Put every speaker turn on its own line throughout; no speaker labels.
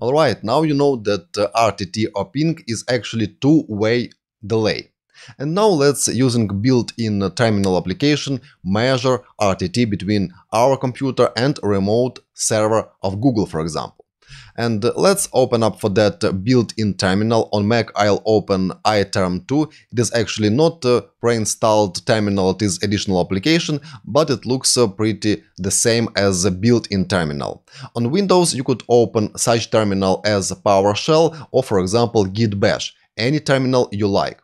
All right, now you know that RTT or ping is actually two-way delay. And now let's, using built-in terminal application, measure RTT between our computer and remote server of Google, for example. And let's open up for that built-in terminal. On Mac, I'll open iTerm2. It is actually not pre-installed terminal, it is additional application, but it looks uh, pretty the same as the built-in terminal. On Windows, you could open such terminal as PowerShell or, for example, Git Bash, any terminal you like.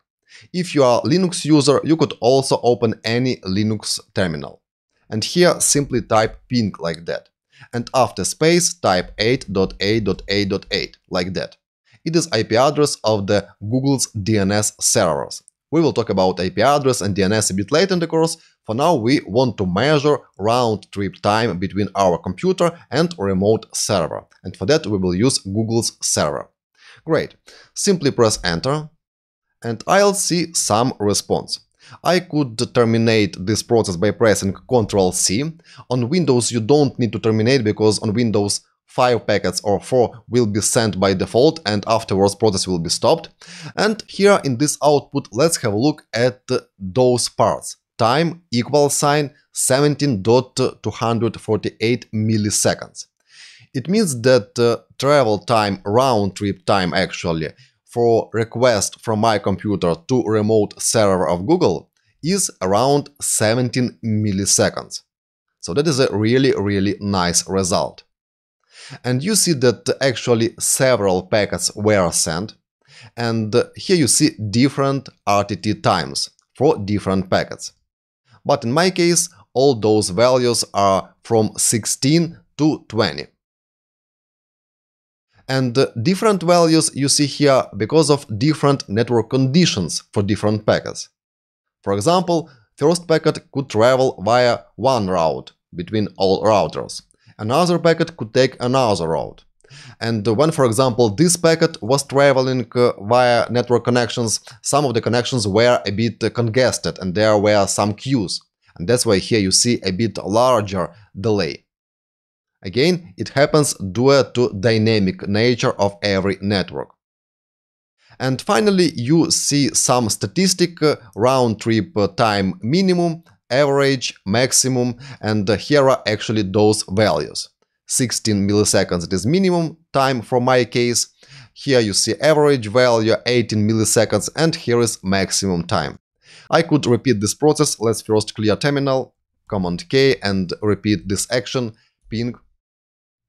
If you are Linux user, you could also open any Linux terminal. And here simply type ping like that and after space type 8.8.8.8, like that. It is IP address of the Google's DNS servers. We will talk about IP address and DNS a bit later in the course, for now we want to measure round-trip time between our computer and remote server, and for that we will use Google's server. Great, simply press enter, and I'll see some response. I could terminate this process by pressing Ctrl C. On Windows you don't need to terminate because on Windows 5 packets or 4 will be sent by default and afterwards process will be stopped. And here in this output let's have a look at those parts. Time equal sign 17.248 milliseconds. It means that uh, travel time, round trip time actually, for request from my computer to remote server of Google is around 17 milliseconds. So that is a really, really nice result. And you see that actually several packets were sent. And here you see different RTT times for different packets. But in my case, all those values are from 16 to 20. And different values you see here because of different network conditions for different packets. For example, first packet could travel via one route between all routers. Another packet could take another route. And when, for example, this packet was traveling uh, via network connections, some of the connections were a bit congested and there were some queues. And that's why here you see a bit larger delay. Again, it happens due to dynamic nature of every network. And finally, you see some statistic uh, round trip uh, time minimum, average, maximum, and here are actually those values. 16 milliseconds it is minimum time for my case. Here you see average value 18 milliseconds and here is maximum time. I could repeat this process, let's first clear terminal, command K and repeat this action, ping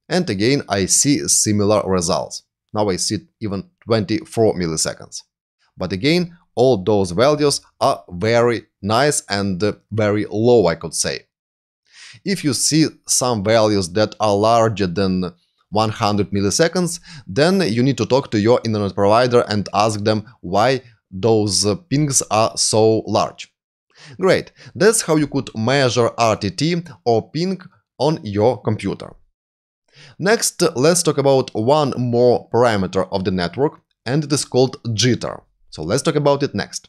and again, I see similar results. Now I see even 24 milliseconds. But again, all those values are very nice and very low, I could say. If you see some values that are larger than 100 milliseconds, then you need to talk to your internet provider and ask them why those pings are so large. Great, that's how you could measure RTT or ping on your computer. Next, let's talk about one more parameter of the network, and it is called jitter. So let's talk about it next.